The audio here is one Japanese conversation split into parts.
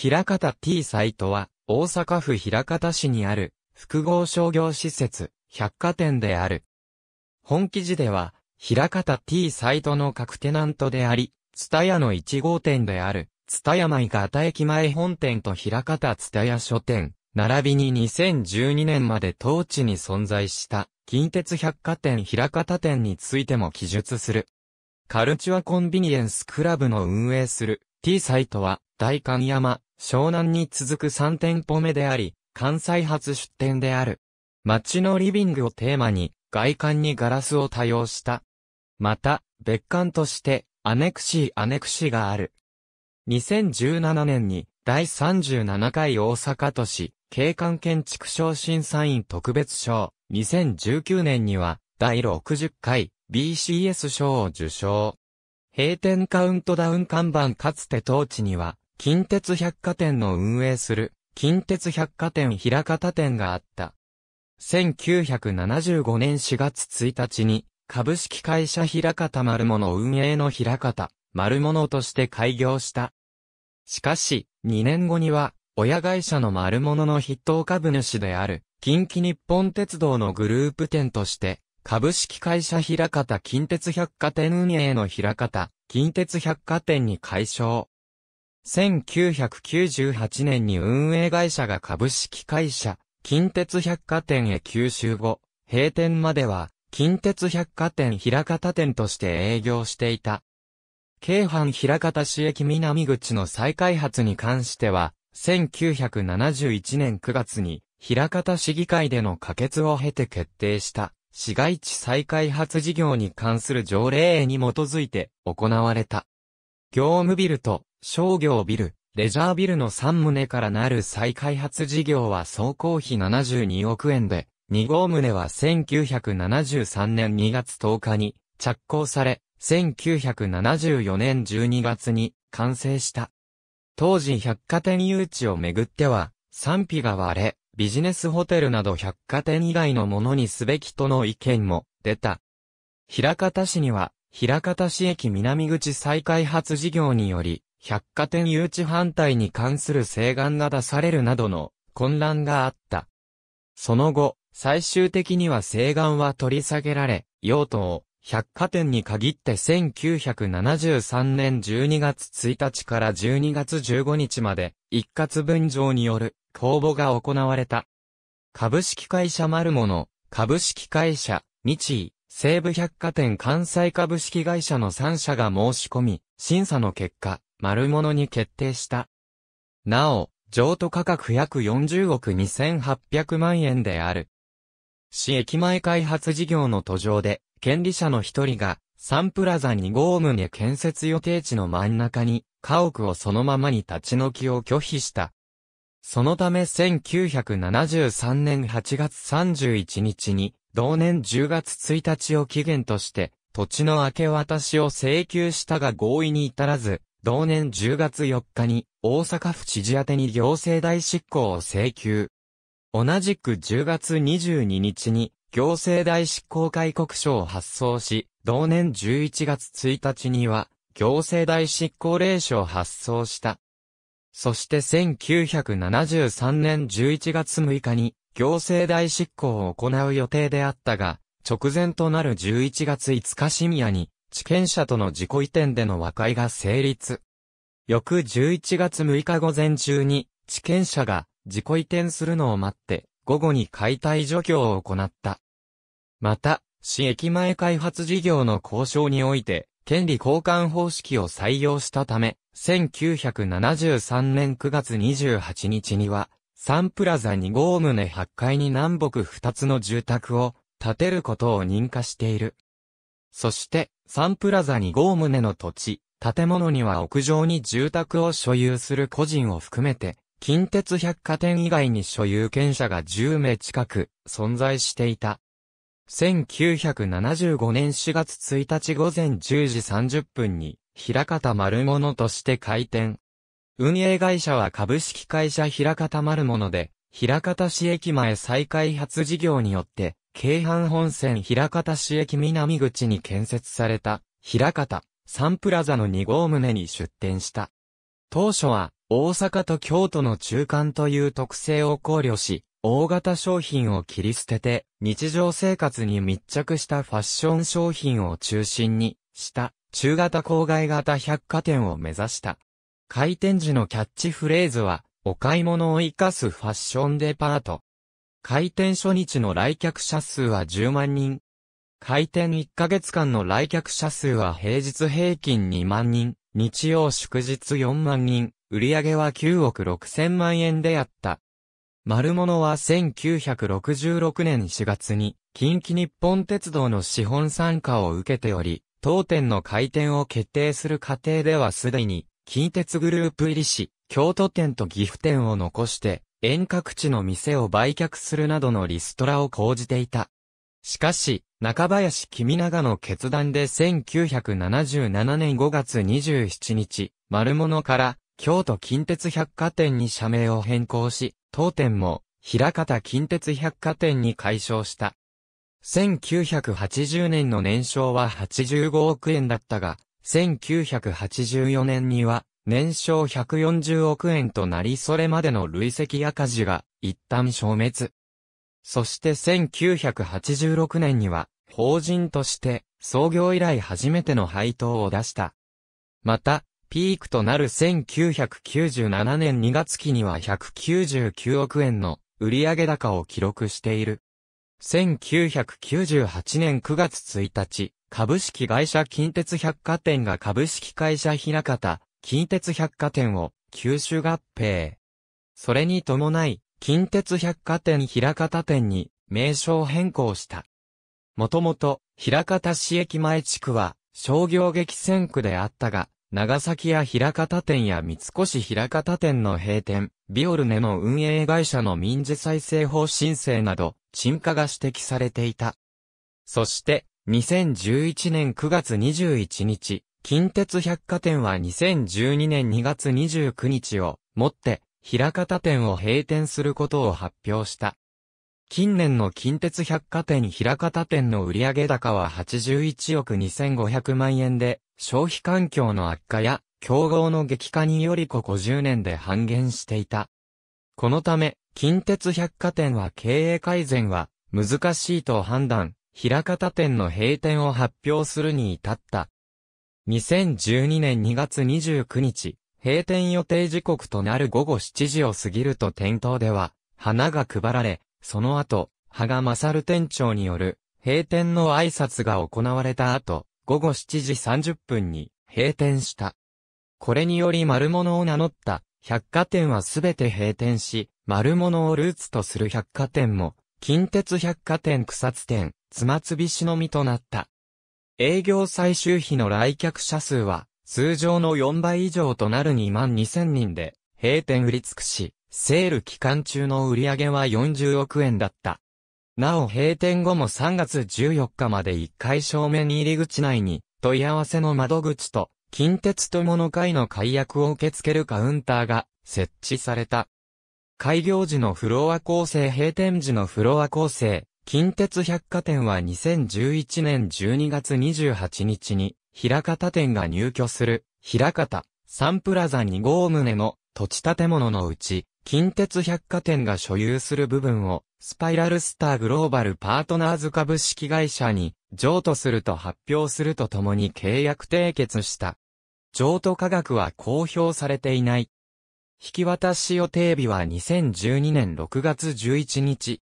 平方 T サイトは、大阪府平方市にある、複合商業施設、百貨店である。本記事では、平方 T サイトの各テナントであり、ツタヤの1号店である、ツタヤ前方駅前本店と平方ツタヤ書店、並びに2012年まで当地に存在した、近鉄百貨店平方店についても記述する。カルチュアコンビニエンスクラブの運営する T サイトは、大観山、湘南に続く3店舗目であり、関西初出店である。街のリビングをテーマに、外観にガラスを多用した。また、別館として、アネクシーアネクシーがある。2017年に、第37回大阪都市、景観建築賞審査員特別賞。2019年には、第60回 BCS 賞を受賞。閉店カウントダウン看板かつて当地には、近鉄百貨店の運営する、近鉄百貨店平方店があった。1975年4月1日に、株式会社平方丸物運営の平方、丸物として開業した。しかし、2年後には、親会社の丸物の筆頭株主である、近畿日本鉄道のグループ店として、株式会社平方近鉄百貨店運営の平方、近鉄百貨店に解消。1998年に運営会社が株式会社、近鉄百貨店へ吸収後、閉店までは、近鉄百貨店平方店として営業していた。京阪平方市駅南口の再開発に関しては、1971年9月に、平方市議会での可決を経て決定した、市街地再開発事業に関する条例に基づいて行われた。業務ビルと商業ビル、レジャービルの3棟からなる再開発事業は総工費72億円で、2号棟は1973年2月10日に着工され、1974年12月に完成した。当時百貨店誘致をめぐっては、賛否が割れ、ビジネスホテルなど百貨店以外のものにすべきとの意見も出た。平方市には、平方市駅南口再開発事業により、百貨店誘致反対に関する請願が出されるなどの混乱があった。その後、最終的には請願は取り下げられ、用途を百貨店に限って1973年12月1日から12月15日まで一括分譲による公募が行われた。株式会社マルモの株式会社日井西部百貨店関西株式会社の3社が申し込み、審査の結果、丸物に決定した。なお、譲渡価格約40億2800万円である。市駅前開発事業の途上で、権利者の一人が、サンプラザ2号棟建設予定地の真ん中に、家屋をそのままに立ち退きを拒否した。そのため1973年8月31日に、同年10月1日を期限として、土地の明け渡しを請求したが合意に至らず、同年10月4日に大阪府知事宛に行政代執行を請求。同じく10月22日に行政代執行会。告書を発送し、同年11月1日には行政代執行令書を発送した。そして1973年11月6日に行政代執行を行う予定であったが、直前となる11月5日深夜に地権者との自己移転での和解が成立。翌11月6日午前中に、地権者が自己移転するのを待って、午後に解体除去を行った。また、市駅前開発事業の交渉において、権利交換方式を採用したため、1973年9月28日には、サンプラザ2号棟8階に南北2つの住宅を建てることを認可している。そして、サンプラザに5棟の土地、建物には屋上に住宅を所有する個人を含めて、近鉄百貨店以外に所有権者が10名近く存在していた。1975年4月1日午前10時30分に、平方丸物として開店。運営会社は株式会社平方丸物で、平方市駅前再開発事業によって、京阪本線平方市駅南口に建設された、平方、サンプラザの2号棟に出店した。当初は、大阪と京都の中間という特性を考慮し、大型商品を切り捨てて、日常生活に密着したファッション商品を中心に、した、中型郊外型百貨店を目指した。開店時のキャッチフレーズは、お買い物を活かすファッションデパート。開店初日の来客者数は10万人。開店1ヶ月間の来客者数は平日平均2万人、日曜祝日4万人、売上は9億6千万円であった。丸物は1966年4月に、近畿日本鉄道の資本参加を受けており、当店の開店を決定する過程ではすでに、近鉄グループ入りし、京都店と岐阜店を残して、遠隔地の店を売却するなどのリストラを講じていた。しかし、中林君長の決断で1977年5月27日、丸物から京都近鉄百貨店に社名を変更し、当店も、平方近鉄百貨店に改称した。1980年の年商は85億円だったが、1984年には年商140億円となりそれまでの累積赤字が一旦消滅。そして1986年には法人として創業以来初めての配当を出した。また、ピークとなる1997年2月期には199億円の売上高を記録している。1998年9月1日、株式会社近鉄百貨店が株式会社ひかた。近鉄百貨店を九州合併。それに伴い、近鉄百貨店平方店に名称変更した。もともと、平方市駅前地区は商業激戦区であったが、長崎や平方店や三越平方店の閉店、ビオルネの運営会社の民事再生法申請など、沈下が指摘されていた。そして、2011年9月21日、近鉄百貨店は2012年2月29日をもって、平方店を閉店することを発表した。近年の近鉄百貨店平方店の売上高は81億2500万円で、消費環境の悪化や、競合の激化によりここ10年で半減していた。このため、近鉄百貨店は経営改善は難しいと判断、平方店の閉店を発表するに至った。2012年2月29日、閉店予定時刻となる午後7時を過ぎると店頭では、花が配られ、その後、羽賀勝店長による、閉店の挨拶が行われた後、午後7時30分に、閉店した。これにより丸物を名乗った、百貨店はすべて閉店し、丸物をルーツとする百貨店も、近鉄百貨店草津店、つまつびしのみとなった。営業最終日の来客者数は、通常の4倍以上となる2万2000人で、閉店売り尽くし、セール期間中の売り上げは40億円だった。なお閉店後も3月14日まで1回正面入り口内に、問い合わせの窓口と、近鉄友の会の解約を受け付けるカウンターが設置された。開業時のフロア構成閉店時のフロア構成、近鉄百貨店は2011年12月28日に、平方店が入居する、平方、サンプラザ2号棟の土地建物のうち、近鉄百貨店が所有する部分を、スパイラルスターグローバルパートナーズ株式会社に、譲渡すると発表するとともに契約締結した。譲渡価格は公表されていない。引き渡し予定日は2012年6月11日、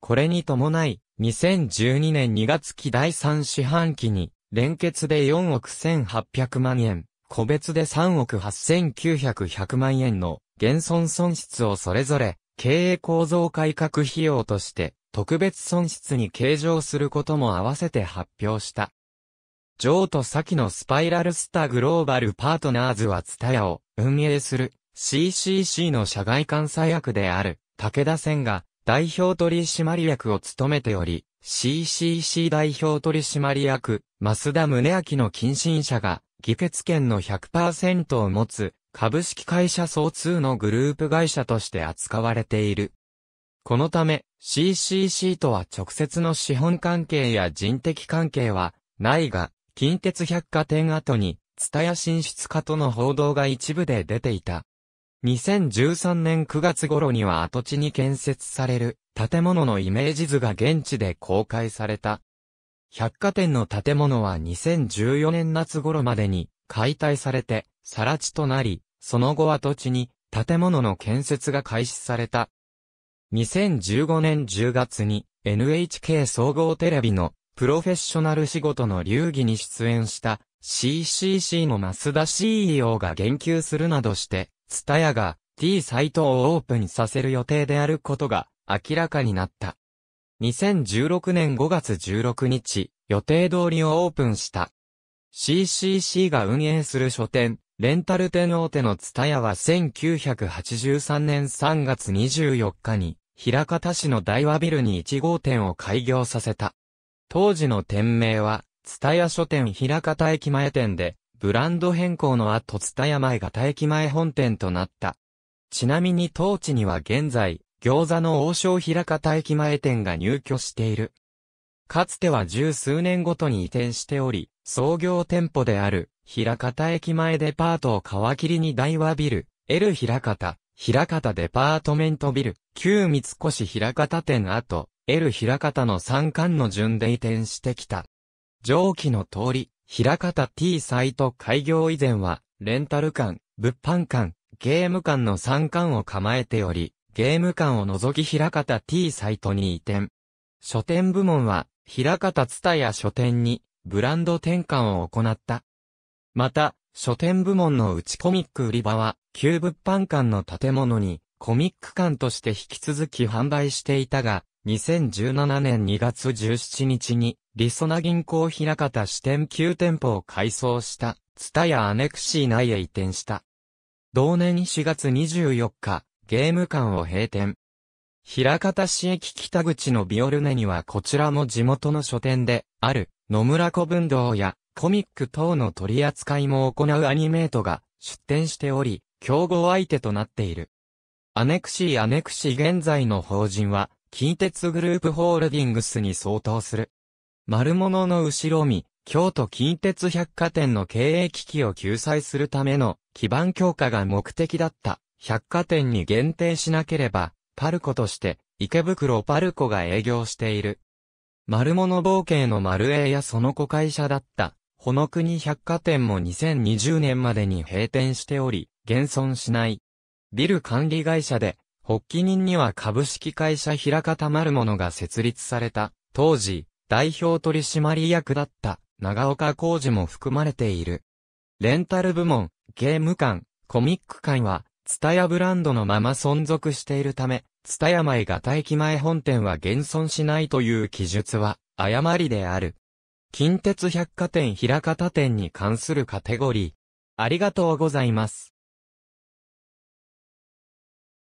これに伴い、2012年2月期第3四半期に、連結で4億1800万円、個別で3億8900万円の減損損失をそれぞれ、経営構造改革費用として、特別損失に計上することも合わせて発表した。上と先のスパイラルスターグローバルパートナーズはツタヤを運営する CCC の社外監査役である武田線が代表取締役を務めており、CCC 代表取締役、増田宗明の近親者が、議決権の100%を持つ、株式会社総通のグループ会社として扱われている。このため、CCC とは直接の資本関係や人的関係は、ないが、近鉄百貨店後に、蔦屋進出家との報道が一部で出ていた。2013年9月頃には跡地に建設される建物のイメージ図が現地で公開された。百貨店の建物は2014年夏頃までに解体されて、更地となり、その後跡地に建物の建設が開始された。2015年10月に NHK 総合テレビのプロフェッショナル仕事の流儀に出演した CCC の増田 CEO が言及するなどしてツタヤが T サイトをオープンさせる予定であることが明らかになった。2016年5月16日、予定通りをオープンした。CCC が運営する書店、レンタル店大手のツタヤは1983年3月24日に、平方市の大和ビルに1号店を開業させた。当時の店名は、ツタヤ書店平方駅前店で、ブランド変更の後ツタヤ前型駅前本店となった。ちなみに当地には現在、餃子の王将平方駅前店が入居している。かつては十数年ごとに移転しており、創業店舗である、平方駅前デパートを皮切りに大和ビル、L 平方、平方デパートメントビル、旧三越平方店後、L 平方の三冠の順で移転してきた。上記の通り、平方 T サイト開業以前は、レンタル館、物販館、ゲーム館の3館を構えており、ゲーム館を除き平方 T サイトに移転。書店部門は、平方ツタや書店に、ブランド転換を行った。また、書店部門の内コミック売り場は、旧物販館の建物に、コミック館として引き続き販売していたが、2017年2月17日に、リソナ銀行平方支店9店舗を改装した、ツタヤアネクシー内へ移転した。同年4月24日、ゲーム館を閉店。平方市駅北口のビオルネにはこちらも地元の書店で、ある、野村古文堂や、コミック等の取り扱いも行うアニメートが出展しており、競合相手となっている。アネクシーアネクシー現在の法人は、近鉄グループホールディングスに相当する。丸物の後ろ見、京都近鉄百貨店の経営危機を救済するための基盤強化が目的だった百貨店に限定しなければ、パルコとして池袋パルコが営業している。丸物冒険の丸栄やその子会社だった、ほの国百貨店も2020年までに閉店しており、現存しない。ビル管理会社で、発起人には株式会社平方丸物が設立された。当時、代表取締役だった長岡浩二も含まれている。レンタル部門、ゲーム館、コミック館は、ツタヤブランドのまま存続しているため、ツタヤ前が待機前本店は現存しないという記述は、誤りである。近鉄百貨店平方店に関するカテゴリー。ありがとうございます。